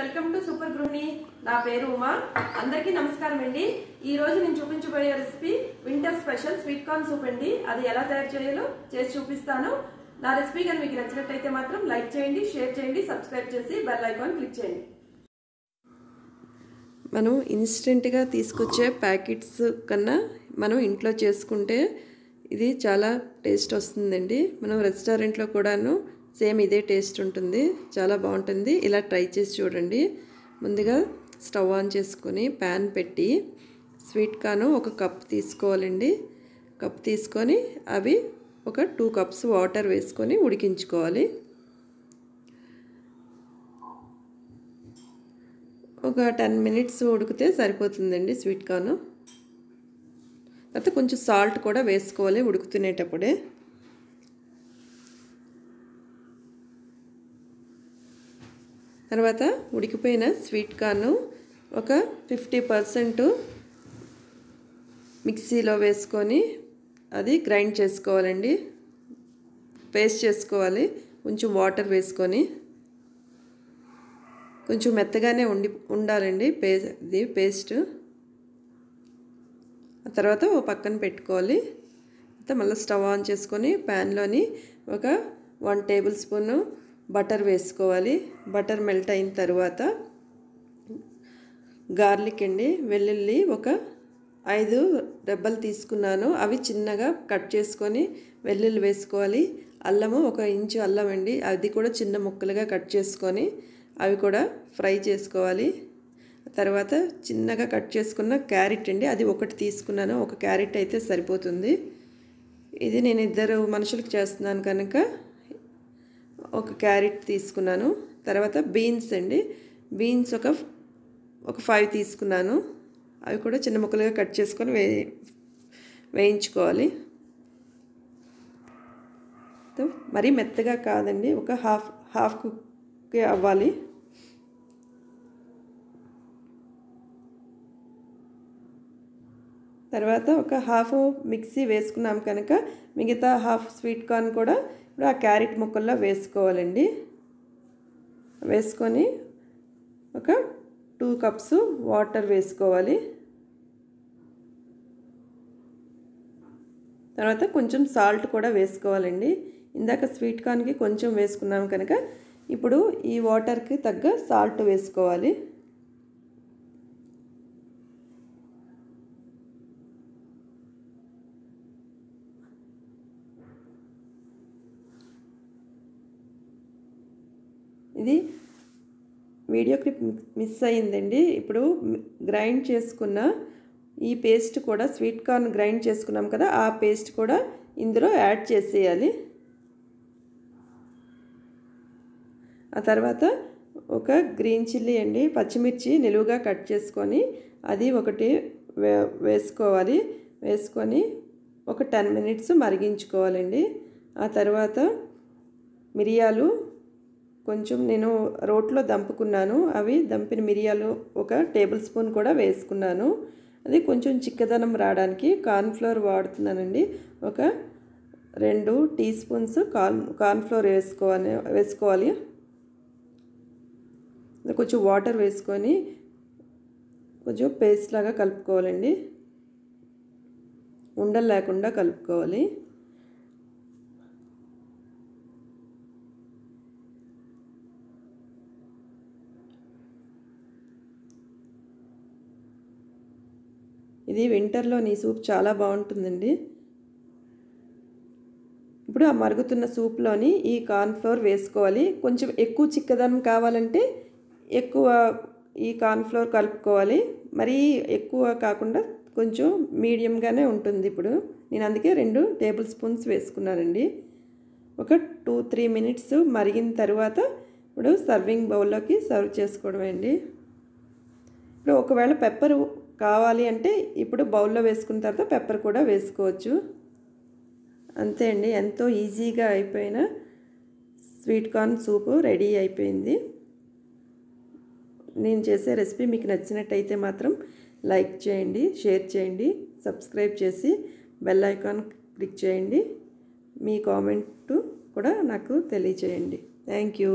welcome to super గృహిణి నా పేరు ఉమా అందరికీ నమస్కారం అండి ఈ రోజు నేను చూపించబోయే recipe winter special sweet corn soup అండి అది ఎలా తయారు చేయాలో చేసి చూపిస్తాను నా రెసిపీ కానీ మీకు నచ్చినట్టయితే మాత్రం లైక్ చేయండి షేర్ చేయండి సబ్స్క్రైబ్ చేసి బెల్ ఐకాన్ క్లిక్ చేయండి మనం ఇన్స్టెంట్గా తీసుకొచ్చే ప్యాకెట్స్ కన్నా మనం ఇంట్లో చేసుకుంటే ఇది చాలా టేస్ట్ వస్తుందండి మనం రెస్టారెంట్లో కూడాను సేమ్ ఇదే టేస్ట్ ఉంటుంది చాలా బాగుంటుంది ఇలా ట్రై చేసి చూడండి ముందుగా స్టవ్ ఆన్ చేసుకొని ప్యాన్ పెట్టి స్వీట్ కాను ఒక కప్ తీసుకోవాలండి కప్ తీసుకొని అవి ఒక టూ కప్స్ వాటర్ వేసుకొని ఉడికించుకోవాలి ఒక టెన్ మినిట్స్ ఉడికితే సరిపోతుందండి స్వీట్ కార్న్ తర్వాత కొంచెం సాల్ట్ కూడా వేసుకోవాలి ఉడుకుతునేటప్పుడే తర్వాత ఉడికిపోయిన స్వీట్ కార్న్ ఒక ఫిఫ్టీ పర్సెంట్ మిక్సీలో వేసుకొని అది గ్రైండ్ చేసుకోవాలండి పేస్ట్ చేసుకోవాలి కొంచెం వాటర్ వేసుకొని కొంచెం మెత్తగానే ఉండి ఉండాలండి పేస్ట్ ఇది పేస్ట్ తర్వాత ఓ పక్కన పెట్టుకోవాలి మళ్ళీ స్టవ్ ఆన్ చేసుకొని ప్యాన్లోని ఒక వన్ టేబుల్ స్పూను బటర్ వేసుకోవాలి బటర్ మెల్ట్ అయిన తర్వాత గార్లిక్ అండి వెల్లుల్లి ఒక ఐదు రెబ్బలు తీసుకున్నాను అవి చిన్నగా కట్ చేసుకొని వెల్లుల్లి వేసుకోవాలి అల్లము ఒక ఇంచు అల్లం అండి అది కూడా చిన్న ముక్కలుగా కట్ చేసుకొని అవి కూడా ఫ్రై చేసుకోవాలి తర్వాత చిన్నగా కట్ చేసుకున్న క్యారెట్ అండి అది ఒకటి తీసుకున్నాను ఒక క్యారెట్ అయితే సరిపోతుంది ఇది నేను ఇద్దరు మనుషులకు చేస్తున్నాను కనుక ఒక క్యారెట్ తీసుకున్నాను తర్వాత బీన్స్ అండి బీన్స్ ఒక ఒక ఫైవ్ తీసుకున్నాను అవి కూడా చిన్న ముక్కలుగా కట్ చేసుకొని వే వేయించుకోవాలి మరీ మెత్తగా కాదండి ఒక హాఫ్ హాఫ్ కుక్ అవ్వాలి తర్వాత ఒక హాఫ్ మిక్సీ వేసుకున్నాం కనుక మిగతా హాఫ్ స్వీట్ కార్న్ కూడా ఇప్పుడు ఆ క్యారెట్ ముక్కల్లో వేసుకోవాలండి వేసుకొని ఒక టూ కప్స్ వాటర్ వేసుకోవాలి తర్వాత కొంచెం సాల్ట్ కూడా వేసుకోవాలండి ఇందాక స్వీట్ కార్న్కి కొంచెం వేసుకున్నాం కనుక ఇప్పుడు ఈ వాటర్కి తగ్గ సాల్ట్ వేసుకోవాలి ఇది వీడియో క్లిప్ మిస్ అయిందండి ఇప్పుడు గ్రైండ్ చేసుకున్న ఈ పేస్ట్ కూడా స్వీట్ కార్న్ గ్రైండ్ చేసుకున్నాం కదా ఆ పేస్ట్ కూడా ఇందులో యాడ్ చేసేయాలి ఆ తర్వాత ఒక గ్రీన్ చిల్లీ అండి పచ్చిమిర్చి నిలువుగా కట్ చేసుకొని అది ఒకటి వేసుకోవాలి వేసుకొని ఒక టెన్ మినిట్స్ మరిగించుకోవాలండి ఆ తర్వాత మిరియాలు కొంచెం నేను రోట్లో దంపుకున్నాను అవి దంపిన మిరియాలు ఒక టేబుల్ స్పూన్ కూడా వేసుకున్నాను అది కొంచెం చిక్కదనం రావడానికి కార్న్ఫ్లోర్ వాడుతున్నానండి ఒక రెండు టీ స్పూన్స్ కార్న్ కార్న్ఫ్లోర్ వేసుకోవాలి వేసుకోవాలి కొంచెం వాటర్ వేసుకొని కొంచెం పేస్ట్ లాగా కలుపుకోవాలండి ఉండలు లేకుండా కలుపుకోవాలి ఇది వింటర్లో నీ సూప్ చాలా బాగుంటుందండి ఇప్పుడు ఆ మరుగుతున్న సూప్లోని ఈ కార్న్ఫ్లోర్ వేసుకోవాలి కొంచెం ఎక్కువ చిక్కదనం కావాలంటే ఎక్కువ ఈ కార్న్ఫ్లోర్ కలుపుకోవాలి మరీ ఎక్కువ కాకుండా కొంచెం మీడియంగానే ఉంటుంది ఇప్పుడు నేను అందుకే రెండు టేబుల్ స్పూన్స్ వేసుకున్నానండి ఒక టూ త్రీ మినిట్స్ మరిగిన తర్వాత ఇప్పుడు సర్వింగ్ బౌల్లోకి సర్వ్ చేసుకోవడమే అండి ఇప్పుడు ఒకవేళ పెప్పర్ కావాలి అంటే ఇప్పుడు బౌల్లో వేసుకున్న తర్వాత పెప్పర్ కూడా వేసుకోవచ్చు అంతే అండి ఎంతో ఈజీగా అయిపోయిన స్వీట్ కార్న్ సూపు రెడీ అయిపోయింది నేను చేసే రెసిపీ మీకు నచ్చినట్టయితే మాత్రం లైక్ చేయండి షేర్ చేయండి సబ్స్క్రైబ్ చేసి బెల్ ఐకాన్ క్లిక్ చేయండి మీ కామెంట్ కూడా నాకు తెలియచేయండి థ్యాంక్ యూ